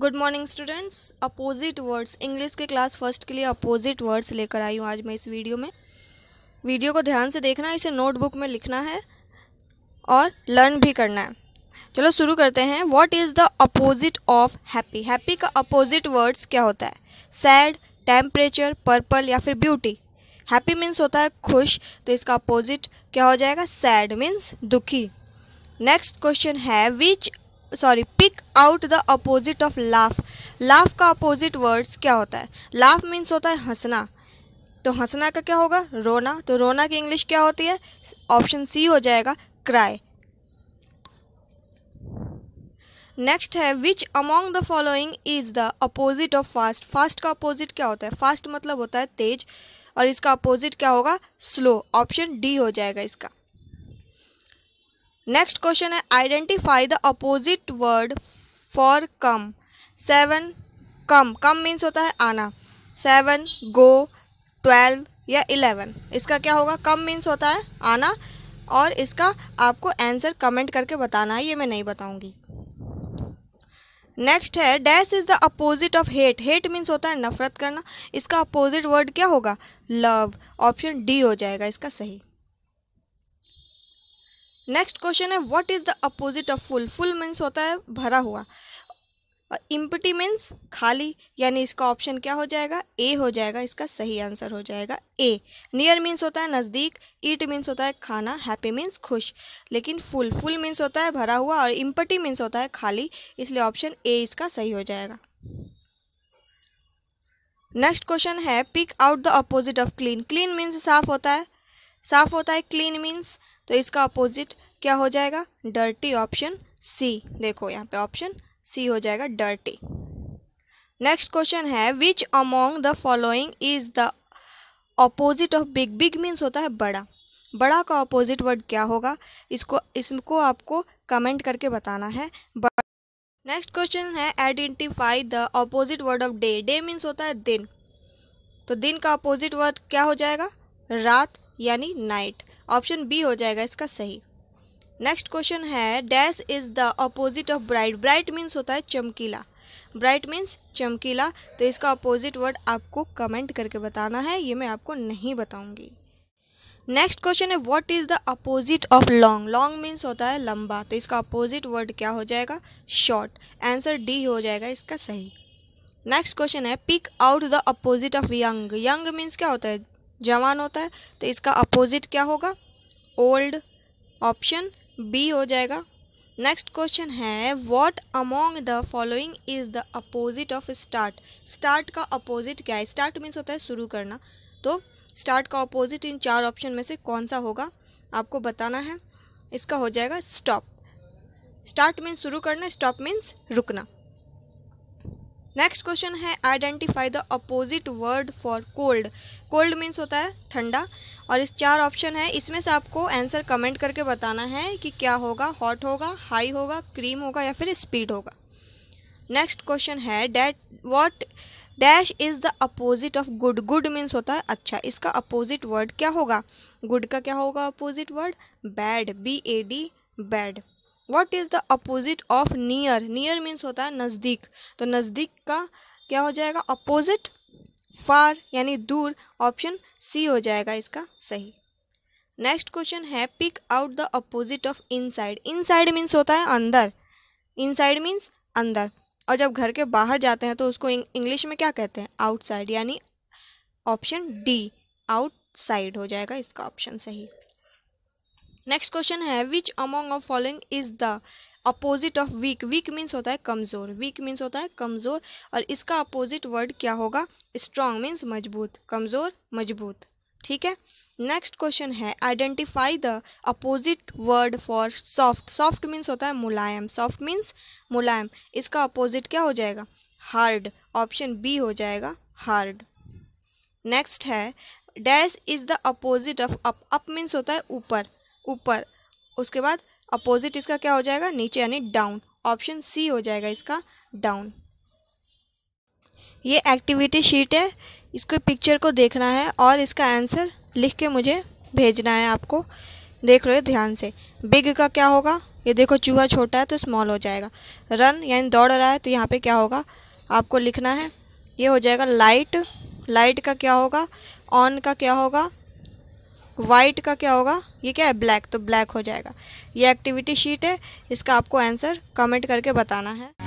good morning students opposite words English के class first के लिए अपोजिट वर्ड्स लेकर आई हूँ आज मैं इस वीडियो में वीडियो को ध्यान से देखना इसे नोटबुक में लिखना है और लर्न भी करना है चलो शुरू करते हैं what is the opposite of happy happy का अपोजिट वर्ड्स क्या होता है सैड टेम्परेचर पर्पल या फिर ब्यूटी हैप्पी मीन्स होता है खुश तो इसका अपोजिट क्या हो जाएगा सैड मीन्स दुखी नेक्स्ट क्वेश्चन है which sorry pick out the opposite of laugh laugh का अपोजिट वर्ड्स क्या होता है लाफ मीन्स होता है हंसना तो हंसना का क्या होगा रोना तो रोना की इंग्लिश क्या होती है ऑप्शन सी हो जाएगा क्राई नेक्स्ट है which among the following is the opposite of fast fast का अपोजिट क्या होता है फास्ट मतलब होता है तेज और इसका अपोजिट क्या होगा स्लो ऑप्शन डी हो जाएगा इसका नेक्स्ट क्वेश्चन है identify the opposite word for come seven come come means होता है आना सेवन गो ट्वेल्व या इलेवन इसका क्या होगा कम मीन्स होता है आना और इसका आपको आंसर कमेंट करके बताना है ये मैं नहीं बताऊंगी नेक्स्ट है dash is the opposite of hate hate means होता है नफरत करना इसका अपोजिट वर्ड क्या होगा लव ऑप्शन डी हो जाएगा इसका सही नेक्स्ट क्वेश्चन है what is the opposite of full full means होता है भरा हुआ इम्पटी मीन्स खाली यानी इसका ऑप्शन क्या हो जाएगा ए हो जाएगा इसका सही आंसर हो जाएगा ए नियर मीन्स होता है नज़दीक ईट मीन्स होता है खाना हैप्पी मीन्स खुश लेकिन फुल फुल मीन्स होता है भरा हुआ और इम्पटी मीन्स होता है खाली इसलिए ऑप्शन ए इसका सही हो जाएगा नेक्स्ट क्वेश्चन है pick out the opposite of clean clean means साफ होता है साफ होता है क्लीन मीन्स तो इसका अपोजिट क्या हो जाएगा डर्टी ऑप्शन सी देखो यहाँ पे ऑप्शन सी हो जाएगा डर्टी नेक्स्ट क्वेश्चन है which among the following is the opposite of big big means होता है बड़ा बड़ा का अपोजिट वर्ड क्या होगा इसको इसको आपको कमेंट करके बताना है नेक्स्ट क्वेश्चन है identify the opposite word of day day means होता है दिन तो दिन का अपोजिट वर्ड क्या हो जाएगा रात यानी नाइट ऑप्शन बी हो जाएगा इसका सही नेक्स्ट क्वेश्चन है dash is the opposite of bright bright means होता है चमकीला ब्राइट मीन्स चमकीला तो इसका अपोजिट वर्ड आपको कमेंट करके बताना है ये मैं आपको नहीं बताऊंगी नेक्स्ट क्वेश्चन है what is the opposite of long long means होता है लंबा तो इसका अपोजिट वर्ड क्या हो जाएगा शॉर्ट आंसर डी हो जाएगा इसका सही नेक्स्ट क्वेश्चन है pick out the opposite of young young means क्या होता है जवान होता है तो इसका अपोजिट क्या होगा ओल्ड ऑप्शन बी हो जाएगा नेक्स्ट क्वेश्चन है what among the following is the opposite of start start का अपोजिट क्या है स्टार्ट मीन्स होता है शुरू करना तो स्टार्ट का अपोजिट इन चार ऑप्शन में से कौन सा होगा आपको बताना है इसका हो जाएगा स्टॉप स्टार्ट मीन्स शुरू करना स्टॉप मीन्स रुकना नेक्स्ट क्वेश्चन है identify the opposite word for cold cold means होता है ठंडा और इस चार ऑप्शन है इसमें से आपको आंसर कमेंट करके बताना है कि क्या होगा हॉट होगा हाई होगा क्रीम होगा या फिर स्पीड होगा नेक्स्ट क्वेश्चन है that what dash is the opposite of good good means होता है अच्छा इसका अपोजिट वर्ड क्या होगा गुड का क्या होगा opposite word bad B A D bad what is the opposite of near near means होता है नज़दीक तो नज़दीक का क्या हो जाएगा अपोजिट फार यानी दूर ऑप्शन सी हो जाएगा इसका सही नेक्स्ट क्वेश्चन है pick out the opposite of inside inside means होता है अंदर इनसाइड मीन्स अंदर और जब घर के बाहर जाते हैं तो उसको इंग्लिश में क्या कहते हैं आउटसाइड यानी ऑप्शन डी आउटसाइड हो जाएगा इसका ऑप्शन सही नेक्स्ट क्वेश्चन है which among of following is the opposite of weak weak means होता है कमजोर वीक मीन्स होता है कमजोर और इसका अपोजिट वर्ड क्या होगा स्ट्रांग मीन्स मजबूत कमजोर मजबूत ठीक है नेक्स्ट क्वेश्चन है identify the opposite word for soft soft means होता है मुलायम सॉफ्ट मीन्स मुलायम इसका अपोजिट क्या हो जाएगा हार्ड ऑप्शन बी हो जाएगा हार्ड नेक्स्ट है dash is the opposite of up up means होता है ऊपर ऊपर उसके बाद अपोजिट इसका क्या हो जाएगा नीचे यानी डाउन ऑप्शन सी हो जाएगा इसका डाउन ये एक्टिविटी शीट है इसको पिक्चर को देखना है और इसका आंसर लिख के मुझे भेजना है आपको देख रहे हो ध्यान से बिग का क्या होगा ये देखो चूहा छोटा है तो स्मॉल हो जाएगा रन यानी दौड़ रहा है तो यहाँ पे क्या होगा आपको लिखना है ये हो जाएगा लाइट लाइट का क्या होगा ऑन का क्या होगा वाइट का क्या होगा ये क्या है ब्लैक तो ब्लैक हो जाएगा ये एक्टिविटी शीट है इसका आपको आंसर कमेंट करके बताना है